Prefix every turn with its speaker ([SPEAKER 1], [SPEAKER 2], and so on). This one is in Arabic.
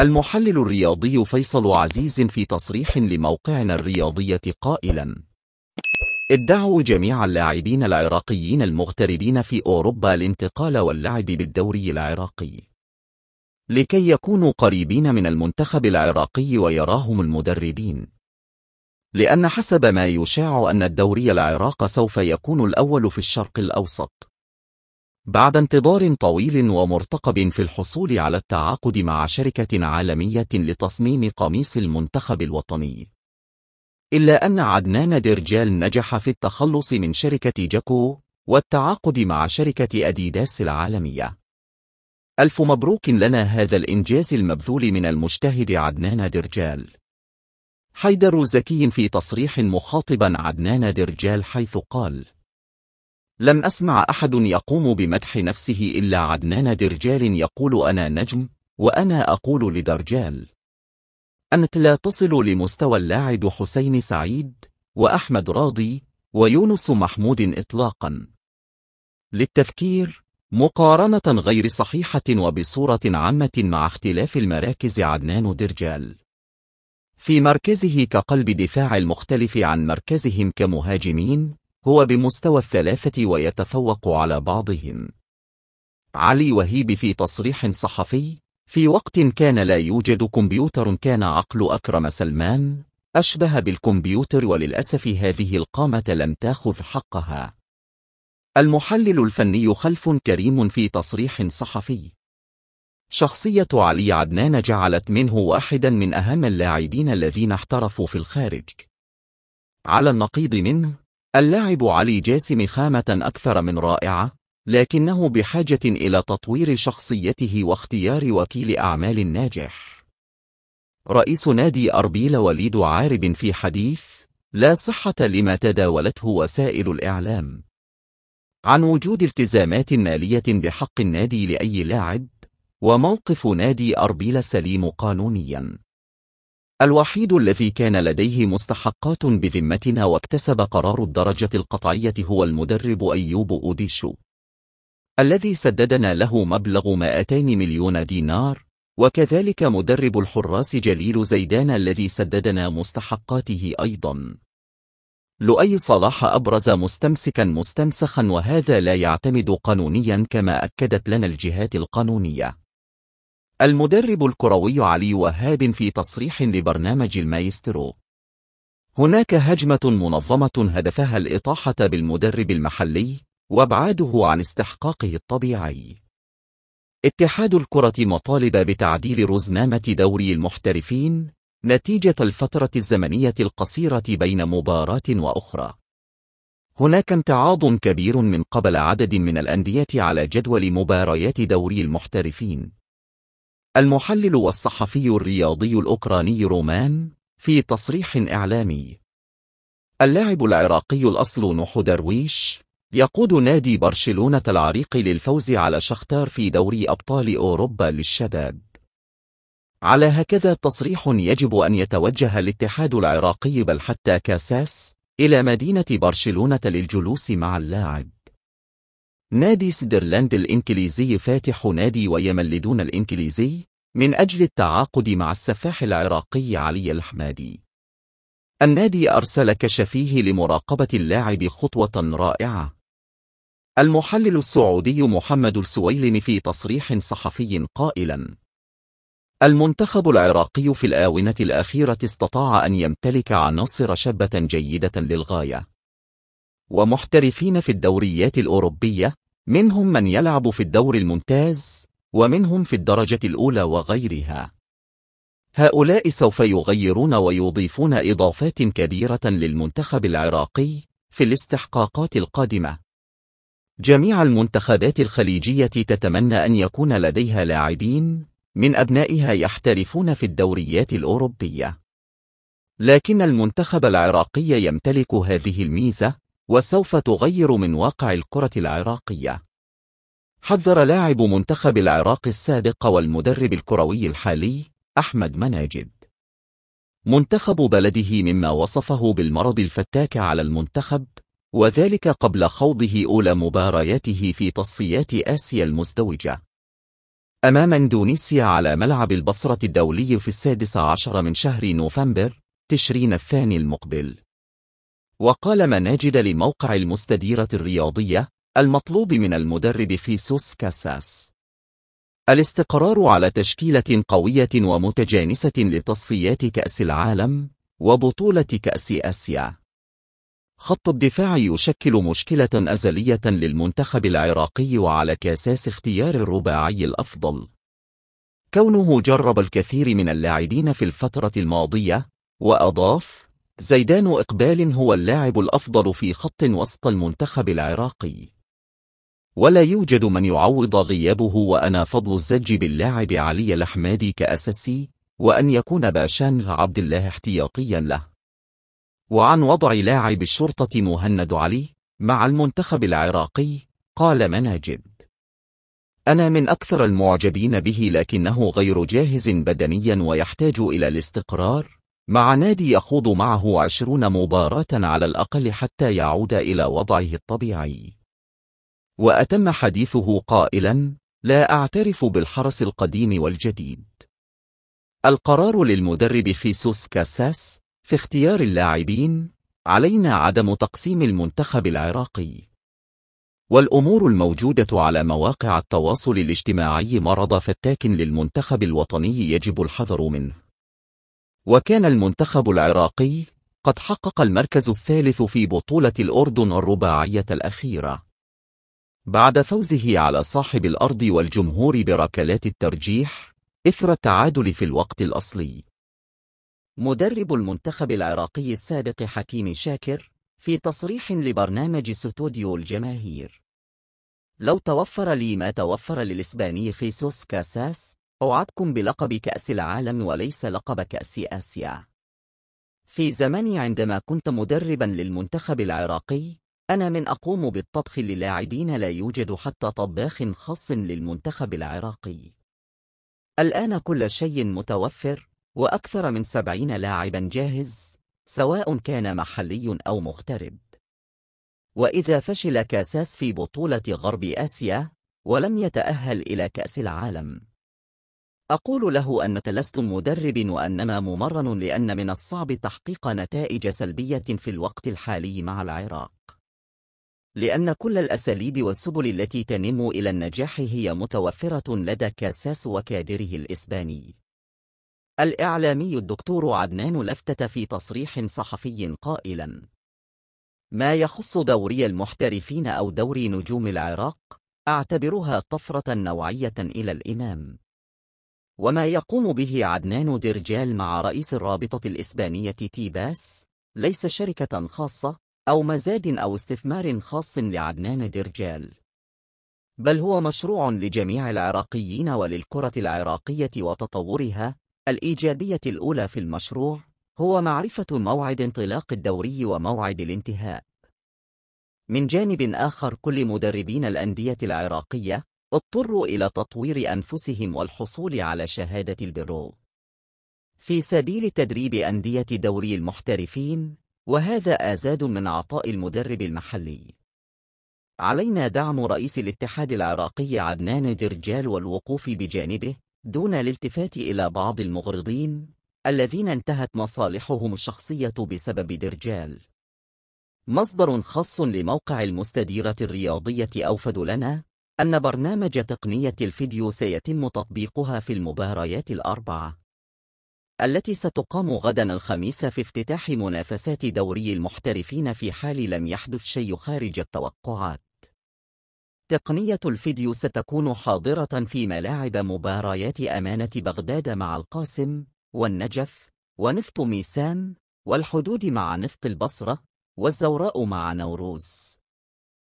[SPEAKER 1] المحلل الرياضي فيصل عزيز في تصريح لموقعنا الرياضية قائلا ادعوا جميع اللاعبين العراقيين المغتربين في أوروبا الانتقال واللعب بالدوري العراقي لكي يكونوا قريبين من المنتخب العراقي ويراهم المدربين لأن حسب ما يشاع أن الدوري العراق سوف يكون الأول في الشرق الأوسط بعد انتظار طويل ومرتقب في الحصول على التعاقد مع شركة عالمية لتصميم قميص المنتخب الوطني إلا أن عدنان درجال نجح في التخلص من شركة جاكو والتعاقد مع شركة أديداس العالمية ألف مبروك لنا هذا الإنجاز المبذول من المجتهد عدنان درجال حيدر زكي في تصريح مخاطبا عدنان درجال حيث قال لم أسمع أحد يقوم بمدح نفسه إلا عدنان درجال يقول أنا نجم وأنا أقول لدرجال أنت لا تصل لمستوى اللاعب حسين سعيد وأحمد راضي ويونس محمود إطلاقا للتذكير مقارنة غير صحيحة وبصورة عامة مع اختلاف المراكز عدنان درجال في مركزه كقلب دفاع المختلف عن مركزهم كمهاجمين هو بمستوى الثلاثة ويتفوق على بعضهم علي وهيب في تصريح صحفي في وقت كان لا يوجد كمبيوتر كان عقل أكرم سلمان أشبه بالكمبيوتر وللأسف هذه القامة لم تاخذ حقها المحلل الفني خلف كريم في تصريح صحفي شخصية علي عدنان جعلت منه واحدا من أهم اللاعبين الذين احترفوا في الخارج على النقيض منه اللاعب علي جاسم خامة أكثر من رائعة، لكنه بحاجة إلى تطوير شخصيته واختيار وكيل أعمال ناجح. رئيس نادي أربيل وليد عارب في حديث لا صحة لما تداولته وسائل الإعلام عن وجود التزامات مالية بحق النادي لأي لاعب وموقف نادي أربيل سليم قانونياً الوحيد الذي كان لديه مستحقات بذمتنا واكتسب قرار الدرجة القطعية هو المدرب أيوب أوديشو الذي سددنا له مبلغ 200 مليون دينار وكذلك مدرب الحراس جليل زيدان الذي سددنا مستحقاته أيضا لؤي صلاح أبرز مستمسكا مستنسخا وهذا لا يعتمد قانونيا كما أكدت لنا الجهات القانونية المدرب الكروي علي وهاب في تصريح لبرنامج المايسترو هناك هجمة منظمة هدفها الإطاحة بالمدرب المحلي وابعاده عن استحقاقه الطبيعي اتحاد الكرة مطالب بتعديل رزنامة دوري المحترفين نتيجة الفترة الزمنية القصيرة بين مباراة وأخرى هناك امتعاض كبير من قبل عدد من الأندية على جدول مباريات دوري المحترفين المحلل والصحفي الرياضي الأوكراني رومان في تصريح إعلامي اللاعب العراقي الأصل نوح درويش يقود نادي برشلونة العريق للفوز على شختار في دوري أبطال أوروبا للشباب على هكذا تصريح يجب أن يتوجه الاتحاد العراقي بل حتى كاساس إلى مدينة برشلونة للجلوس مع اللاعب نادي سيدرلاند الإنكليزي فاتح نادي ويملدون الإنكليزي من أجل التعاقد مع السفاح العراقي علي الحمادي النادي أرسل كشفيه لمراقبة اللاعب خطوة رائعة المحلل السعودي محمد السويلم في تصريح صحفي قائلا المنتخب العراقي في الآونة الأخيرة استطاع أن يمتلك عناصر شابة جيدة للغاية ومحترفين في الدوريات الأوروبية منهم من يلعب في الدور الممتاز ومنهم في الدرجة الأولى وغيرها هؤلاء سوف يغيرون ويضيفون إضافات كبيرة للمنتخب العراقي في الاستحقاقات القادمة جميع المنتخبات الخليجية تتمنى أن يكون لديها لاعبين من أبنائها يحترفون في الدوريات الأوروبية لكن المنتخب العراقي يمتلك هذه الميزة وسوف تغير من واقع الكرة العراقية حذر لاعب منتخب العراق السابق والمدرب الكروي الحالي أحمد مناجد منتخب بلده مما وصفه بالمرض الفتاك على المنتخب وذلك قبل خوضه أولى مبارياته في تصفيات آسيا المزدوجة أمام اندونيسيا على ملعب البصرة الدولي في السادس عشر من شهر نوفمبر تشرين الثاني المقبل وقال مناجد لموقع المستديرة الرياضية المطلوب من المدرب خيسوس كاساس الاستقرار على تشكيلة قوية ومتجانسة لتصفيات كأس العالم وبطولة كأس آسيا خط الدفاع يشكل مشكلة أزلية للمنتخب العراقي وعلى كاساس اختيار الرباعي الأفضل كونه جرب الكثير من اللاعبين في الفترة الماضية وأضاف زيدان إقبال هو اللاعب الأفضل في خط وسط المنتخب العراقي ولا يوجد من يعوض غيابه وأنا فضل الزج باللاعب علي الأحمادي كأساسي وأن يكون باشان عبد الله احتياطيا له وعن وضع لاعب الشرطة مهند علي مع المنتخب العراقي قال مناجد أنا من أكثر المعجبين به لكنه غير جاهز بدنيا ويحتاج إلى الاستقرار مع نادي يخوض معه عشرون مباراة على الأقل حتى يعود إلى وضعه الطبيعي وأتم حديثه قائلا لا أعترف بالحرس القديم والجديد القرار للمدرب خيسوس كاساس في اختيار اللاعبين علينا عدم تقسيم المنتخب العراقي والأمور الموجودة على مواقع التواصل الاجتماعي مرض فتاك للمنتخب الوطني يجب الحذر منه وكان المنتخب العراقي قد حقق المركز الثالث في بطولة الأردن الرباعية الأخيرة بعد فوزه على صاحب الأرض والجمهور بركلات الترجيح إثر التعادل في الوقت الأصلي مدرب المنتخب العراقي السابق حكيم شاكر في تصريح لبرنامج ستوديو الجماهير لو توفر لي ما توفر للإسباني خيسوس كاساس أوعدكم بلقب كأس العالم وليس لقب كأس آسيا في زماني عندما كنت مدربا للمنتخب العراقي أنا من أقوم بالطبخ للاعبين لا يوجد حتى طباخ خاص للمنتخب العراقي الآن كل شيء متوفر وأكثر من سبعين لاعبا جاهز سواء كان محلي أو مغترب وإذا فشل كاساس في بطولة غرب آسيا ولم يتأهل إلى كأس العالم أقول له أنك لست مدرب وأنما ممرن لأن من الصعب تحقيق نتائج سلبية في الوقت الحالي مع العراق لأن كل الأساليب والسبل التي تنم إلى النجاح هي متوفرة لدى كاساس وكادره الإسباني الإعلامي الدكتور عدنان لفتت في تصريح صحفي قائلا ما يخص دوري المحترفين أو دوري نجوم العراق أعتبرها طفرة نوعية إلى الإمام وما يقوم به عدنان درجال مع رئيس الرابطة الإسبانية تيباس ليس شركة خاصة أو مزاد أو استثمار خاص لعدنان درجال بل هو مشروع لجميع العراقيين وللكرة العراقية وتطورها الإيجابية الأولى في المشروع هو معرفة موعد انطلاق الدوري وموعد الانتهاء من جانب آخر كل مدربين الأندية العراقية اضطروا إلى تطوير أنفسهم والحصول على شهادة البرو في سبيل تدريب أندية دوري المحترفين وهذا آزاد من عطاء المدرب المحلي علينا دعم رئيس الاتحاد العراقي عدنان درجال والوقوف بجانبه دون الالتفات إلى بعض المغرضين الذين انتهت مصالحهم الشخصية بسبب درجال مصدر خاص لموقع المستديرة الرياضية أوفد لنا أن برنامج تقنية الفيديو سيتم تطبيقها في المباريات الأربعة التي ستقام غدا الخميس في افتتاح منافسات دوري المحترفين في حال لم يحدث شيء خارج التوقعات تقنية الفيديو ستكون حاضرة في ملاعب مباريات أمانة بغداد مع القاسم والنجف ونفط ميسان والحدود مع نفط البصرة والزوراء مع نوروز